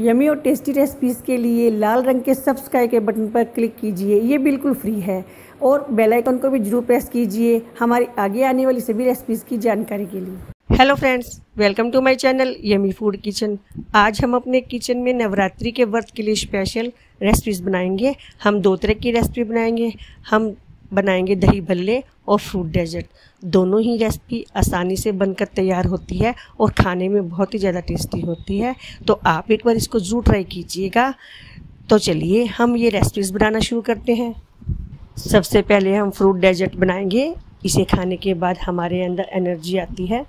yummy और tasty recipes के लिए लाल रंग के सब्सक्राइब के बटन पर क्लिक कीजिए ये बिल्कुल फ्री है और बेल आइकन को भी जरूर प्रेस कीजिए हमारी आगे आने वाली सभी रेसिपीज़ की जानकारी के लिए hello friends welcome to my channel yummy food kitchen आज हम अपने किचन में नवरात्रि के व्रत के लिए स्पेशल रेसिपीज़ बनाएंगे हम दो तरह की रेसिपी बनाएंगे हम बनाएंगे दही भल्ले और फ्रूट डेजर्ट दोनों ही रेसिपी आसानी से बनकर तैयार होती है और खाने में बहुत ही ज़्यादा टेस्टी होती है तो आप एक बार इसको ज़रूर ट्राई कीजिएगा तो चलिए हम ये रेसिपीज़ बनाना शुरू करते हैं सबसे पहले हम फ्रूट डेजर्ट बनाएंगे इसे खाने के बाद हमारे अंदर एनर्जी आती है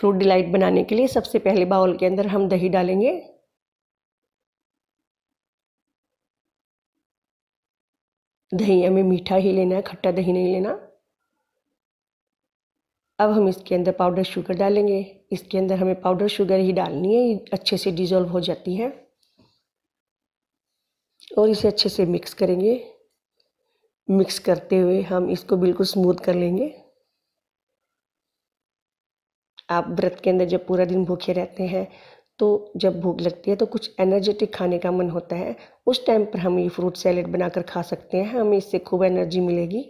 फ्रूट डिलाइट बनाने के लिए सबसे पहले बाउल के अंदर हम दही डालेंगे दही हमें मीठा ही लेना है खट्टा दही नहीं लेना अब हम इसके अंदर पाउडर शुगर डालेंगे इसके अंदर हमें पाउडर शुगर ही डालनी है अच्छे से डिज़ोल्व हो जाती है और इसे अच्छे से मिक्स करेंगे मिक्स करते हुए हम इसको बिल्कुल स्मूथ कर लेंगे आप व्रत के अंदर जब पूरा दिन भूखे रहते हैं तो जब भूख लगती है तो कुछ एनर्जेटिक खाने का मन होता है उस टाइम पर हम ये फ्रूट सैलेड बनाकर खा सकते हैं हमें इससे खूब एनर्जी मिलेगी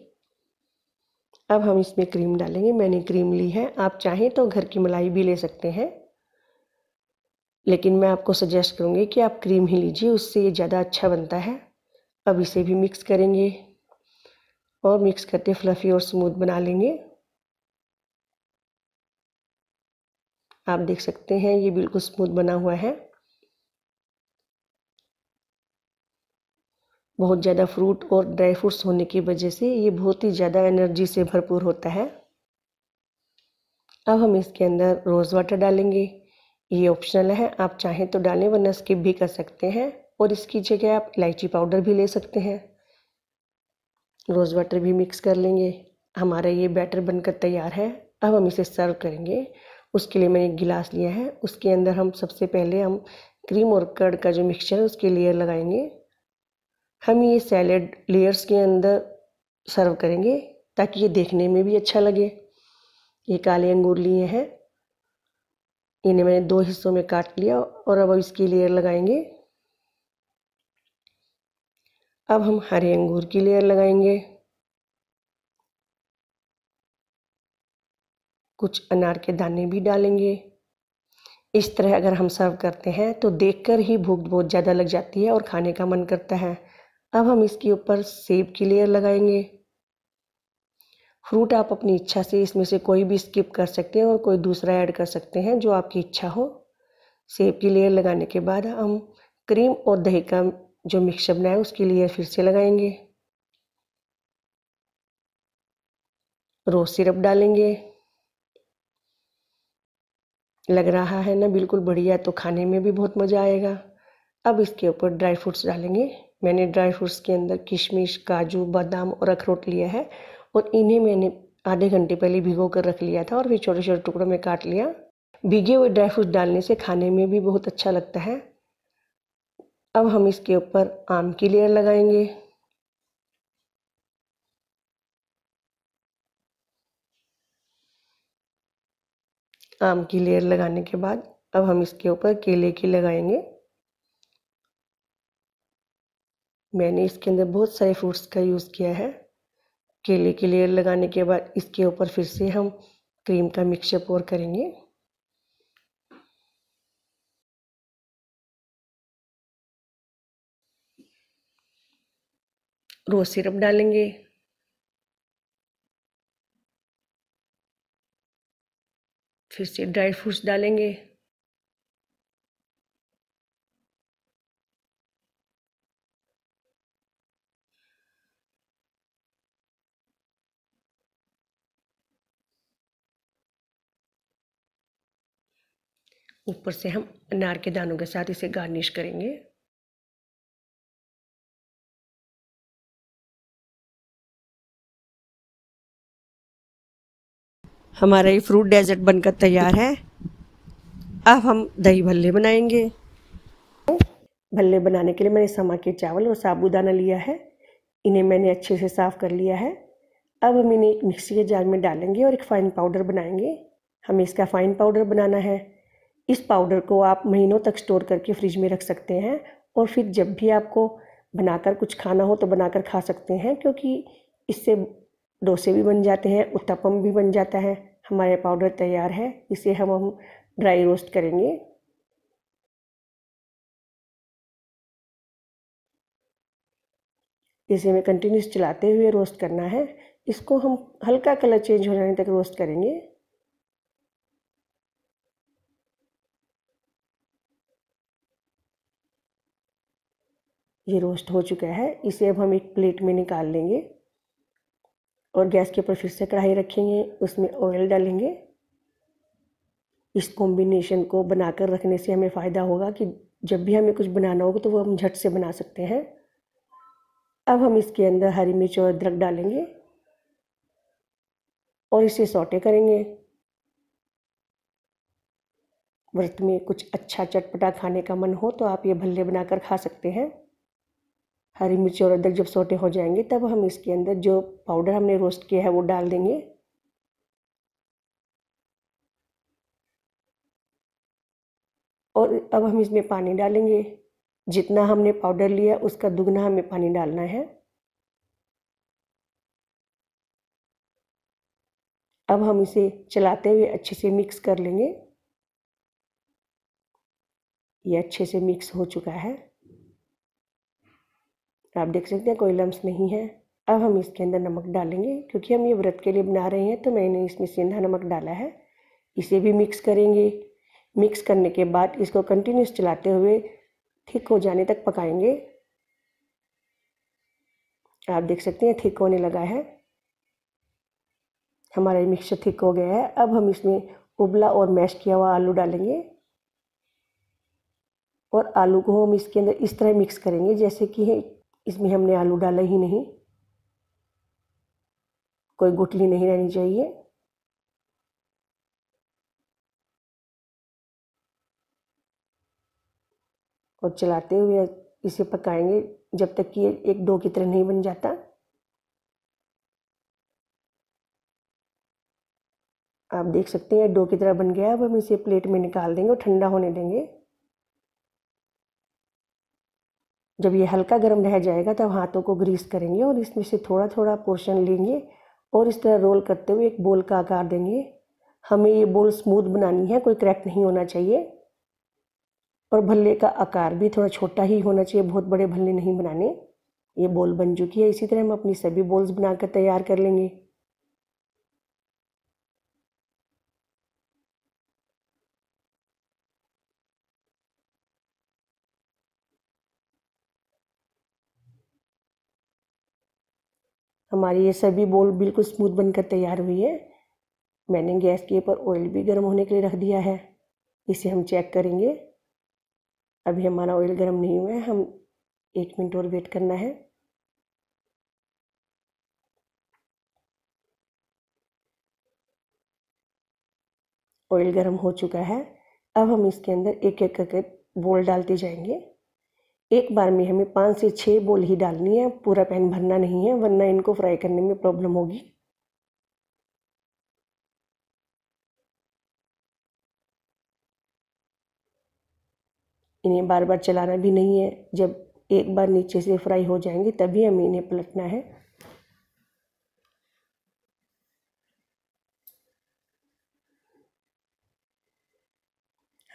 अब हम इसमें क्रीम डालेंगे मैंने क्रीम ली है आप चाहें तो घर की मलाई भी ले सकते हैं लेकिन मैं आपको सजेस्ट करूँगी कि आप क्रीम ही लीजिए उससे ये ज़्यादा अच्छा बनता है अब इसे भी मिक्स करेंगे और मिक्स करके फ्लफ़ी और स्मूथ बना लेंगे आप देख सकते हैं ये बिल्कुल स्मूथ बना हुआ है बहुत ज़्यादा फ्रूट और ड्राई फ्रूट्स होने की वजह से ये बहुत ही ज़्यादा एनर्जी से भरपूर होता है अब हम इसके अंदर रोज़ वाटर डालेंगे ये ऑप्शनल है आप चाहें तो डालें वरना स्किप भी कर सकते हैं और इसकी जगह आप इलायची पाउडर भी ले सकते हैं रोज़ वाटर भी मिक्स कर लेंगे हमारा ये बैटर बनकर तैयार है अब हम इसे सर्व करेंगे उसके लिए मैंने एक गिलास लिया है उसके अंदर हम सबसे पहले हम क्रीम और कर्ड का जो मिक्सचर है उसके लेयर लगाएंगे हम ये सैलेड लेयर्स के अंदर सर्व करेंगे ताकि ये देखने में भी अच्छा लगे ये काले अंगूर लिए हैं इन्हें मैंने दो हिस्सों में काट लिया और अब इसकी लेयर लगाएंगे अब हम हरे अंगूर की लेयर लगाएंगे कुछ अनार के दाने भी डालेंगे इस तरह अगर हम सर्व करते हैं तो देखकर ही भूख बहुत ज़्यादा लग जाती है और खाने का मन करता है अब हम इसके ऊपर सेब की लेयर लगाएंगे फ्रूट आप अपनी इच्छा से इसमें से कोई भी स्किप कर सकते हैं और कोई दूसरा ऐड कर सकते हैं जो आपकी इच्छा हो सेब की लेयर लगाने के बाद हम क्रीम और दही का जो मिक्सचर बनाए उसकी लेयर फिर से लगाएंगे रोज़ सिरप डालेंगे लग रहा है ना बिल्कुल बढ़िया तो खाने में भी बहुत मज़ा आएगा अब इसके ऊपर ड्राई फ्रूट्स डालेंगे मैंने ड्राई फ्रूट्स के अंदर किशमिश काजू बादाम और अखरोट लिया है और इन्हें मैंने आधे घंटे पहले भिगो कर रख लिया था और फिर छोटे छोटे टुकड़ों में काट लिया भिगे हुए ड्राई फ्रूट डालने से खाने में भी बहुत अच्छा लगता है अब हम इसके ऊपर आम की लेयर लगाएंगे आम की लेयर लगाने के बाद अब हम इसके ऊपर केले की लगाएंगे मैंने इसके अंदर बहुत सारे फ्रूट्स का यूज़ किया है केले की लेयर लगाने के बाद इसके ऊपर फिर से हम क्रीम का मिक्सचर पोर करेंगे रोज़ सिरप डालेंगे फिर से ड्राई फ्रूट्स डालेंगे ऊपर से हम अनार के दानों के साथ इसे गार्निश करेंगे हमारा ये फ्रूट डेजर्ट बनकर तैयार है अब हम दही भल्ले बनाएंगे भल्ले बनाने के लिए मैंने समा के चावल और साबूदाना लिया है इन्हें मैंने अच्छे से साफ़ कर लिया है अब हम इन्हें एक मिक्सी के जार में डालेंगे और एक फ़ाइन पाउडर बनाएंगे हमें इसका फ़ाइन पाउडर बनाना है इस पाउडर को आप महीनों तक स्टोर करके फ्रिज में रख सकते हैं और फिर जब भी आपको बनाकर कुछ खाना हो तो बनाकर खा सकते हैं क्योंकि इससे डोसे भी बन जाते हैं उत्तपम भी बन जाता है हमारा पाउडर तैयार है इसे हम हम ड्राई रोस्ट करेंगे इसे हमें कंटिन्यूस चलाते हुए रोस्ट करना है इसको हम हल्का कलर चेंज हो जाने तक रोस्ट करेंगे ये रोस्ट हो चुका है इसे अब हम एक प्लेट में निकाल लेंगे और गैस के ऊपर फिर से कढ़ाई रखेंगे उसमें ऑयल डालेंगे इस कॉम्बिनेशन को बनाकर रखने से हमें फ़ायदा होगा कि जब भी हमें कुछ बनाना होगा तो वो हम झट से बना सकते हैं अब हम इसके अंदर हरी मिर्च और अदरक डालेंगे और इसे सौटे करेंगे व्रत में कुछ अच्छा चटपटा खाने का मन हो तो आप ये भल्ले बनाकर खा सकते हैं हरी मिर्च और अदरक जब सोटे हो जाएंगे तब हम इसके अंदर जो पाउडर हमने रोस्ट किया है वो डाल देंगे और अब हम इसमें पानी डालेंगे जितना हमने पाउडर लिया उसका दुगना हमें पानी डालना है अब हम इसे चलाते हुए अच्छे से मिक्स कर लेंगे ये अच्छे से मिक्स हो चुका है तो आप देख सकते हैं कोई लम्स नहीं है अब हम इसके अंदर नमक डालेंगे क्योंकि हम ये व्रत के लिए बना रहे हैं तो मैंने इसमें सेंधा नमक डाला है इसे भी मिक्स करेंगे मिक्स करने के बाद इसको कंटिन्यूस चलाते हुए ठीक हो जाने तक पकाएंगे आप देख सकते हैं ठीक होने लगा है हमारा ये मिक्सचर ठीक हो गया है अब हम इसमें उबला और मैश किया हुआ आलू डालेंगे और आलू को हम इसके अंदर इस तरह मिक्स करेंगे जैसे कि इसमें हमने आलू डाला ही नहीं कोई गुटली नहीं रहनी चाहिए और चलाते हुए इसे पकाएंगे जब तक कि एक डो की तरह नहीं बन जाता आप देख सकते हैं डो की तरह बन गया अब हम इसे प्लेट में निकाल देंगे और ठंडा होने देंगे जब ये हल्का गर्म रह जाएगा तब हाथों को ग्रीस करेंगे और इसमें से थोड़ा थोड़ा पोर्शन लेंगे और इस तरह रोल करते हुए एक बोल का आकार देंगे हमें ये बोल स्मूथ बनानी है कोई क्रैक नहीं होना चाहिए और भल्ले का आकार भी थोड़ा छोटा ही होना चाहिए बहुत बड़े भल्ले नहीं बनाने ये बोल बन चुकी है इसी तरह हम अपनी सभी बोल्स बनाकर तैयार कर लेंगे हमारी ये सभी बोल बिल्कुल स्मूथ बनकर तैयार हुई है मैंने गैस के ऊपर ऑयल भी गर्म होने के लिए रख दिया है इसे हम चेक करेंगे अभी हमारा ऑयल गर्म नहीं हुआ है हम एक मिनट और वेट करना है ऑयल गर्म हो चुका है अब हम इसके अंदर एक एक करके बोल डालते जाएंगे एक बार में हमें पाँच से छः बोल ही डालनी है पूरा पैन भरना नहीं है वरना इनको फ्राई करने में प्रॉब्लम होगी इन्हें बार बार चलाना भी नहीं है जब एक बार नीचे से फ्राई हो जाएंगे तभी हमें इन्हें पलटना है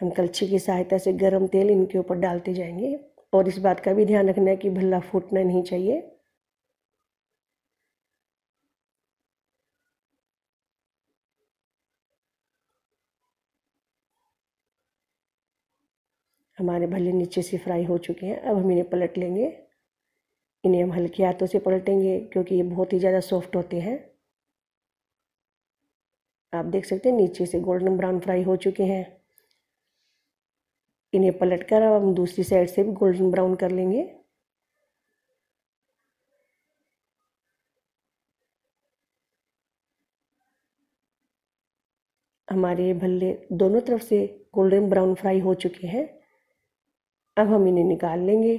हम कलछी की सहायता से गरम तेल इनके ऊपर डालते जाएंगे और इस बात का भी ध्यान रखना है कि भल्ला फूटना नहीं चाहिए हमारे भल्ले नीचे से फ्राई हो चुके हैं अब हम इन्हें पलट लेंगे इन्हें हम हल्के हाथों से पलटेंगे क्योंकि ये बहुत ही ज़्यादा सॉफ्ट होते हैं आप देख सकते हैं नीचे से गोल्डन ब्राउन फ्राई हो चुके हैं इन्हें पलट कर अब हम दूसरी साइड से भी गोल्डन ब्राउन कर लेंगे हमारे भल्ले दोनों तरफ से गोल्डन ब्राउन फ्राई हो चुके हैं अब हम इन्हें निकाल लेंगे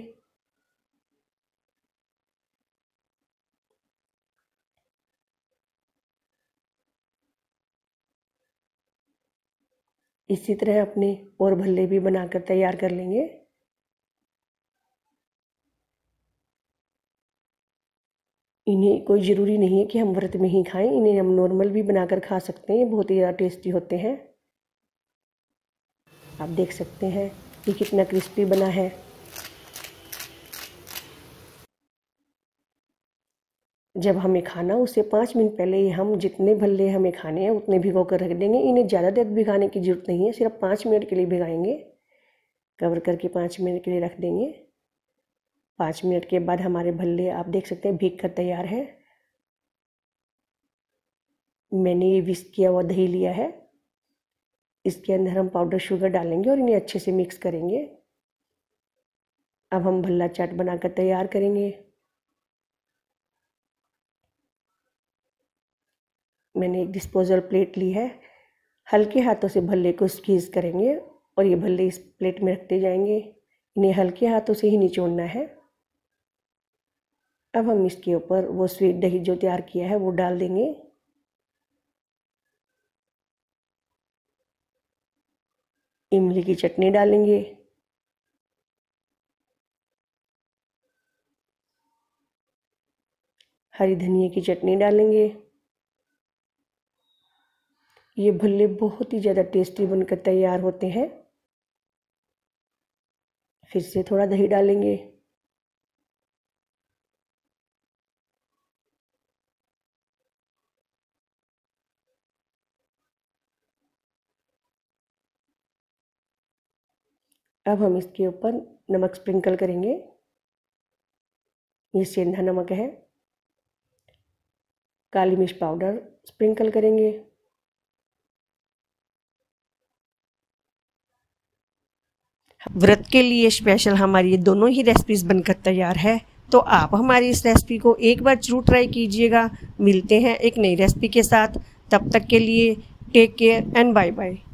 इसी तरह अपने और भल्ले भी बनाकर तैयार कर लेंगे इन्हें कोई ज़रूरी नहीं है कि हम व्रत में ही खाएं इन्हें हम नॉर्मल भी बनाकर खा सकते हैं बहुत ही ज़्यादा टेस्टी होते हैं आप देख सकते हैं कि कितना क्रिस्पी बना है जब हमें खाना उससे पाँच मिनट पहले ही हम जितने भल्ले हमें खाने हैं उतने भिगो कर रख देंगे इन्हें ज़्यादा देर भिगाने की ज़रूरत नहीं है सिर्फ पाँच मिनट के लिए भिगाएंगे कवर करके पाँच मिनट के लिए रख देंगे पाँच मिनट के बाद हमारे भल्ले आप देख सकते हैं भीग कर तैयार है मैंने ये विस्क किया हुआ दही लिया है इसके अंदर हम पाउडर शुगर डालेंगे और इन्हें अच्छे से मिक्स करेंगे अब हम भल्ला चाट बनाकर तैयार करेंगे मैंने एक डिस्पोजल प्लेट ली है हल्के हाथों से भल्ले को स्क्वीज़ करेंगे और ये भल्ले इस प्लेट में रखते जाएंगे इन्हें हल्के हाथों से ही निचोड़ना है अब हम इसके ऊपर वो स्वीट दही जो तैयार किया है वो डाल देंगे इमली की चटनी डालेंगे हरी धनिया की चटनी डालेंगे ये भल्ले बहुत ही ज़्यादा टेस्टी बनकर तैयार होते हैं फिर से थोड़ा दही डालेंगे अब हम इसके ऊपर नमक स्प्रिंकल करेंगे ये सेंधा नमक है काली मिर्च पाउडर स्प्रिंकल करेंगे व्रत के लिए स्पेशल हमारी ये दोनों ही रेसिपीज़ बनकर तैयार है तो आप हमारी इस रेसिपी को एक बार जरूर ट्राई कीजिएगा मिलते हैं एक नई रेसिपी के साथ तब तक के लिए take care and bye bye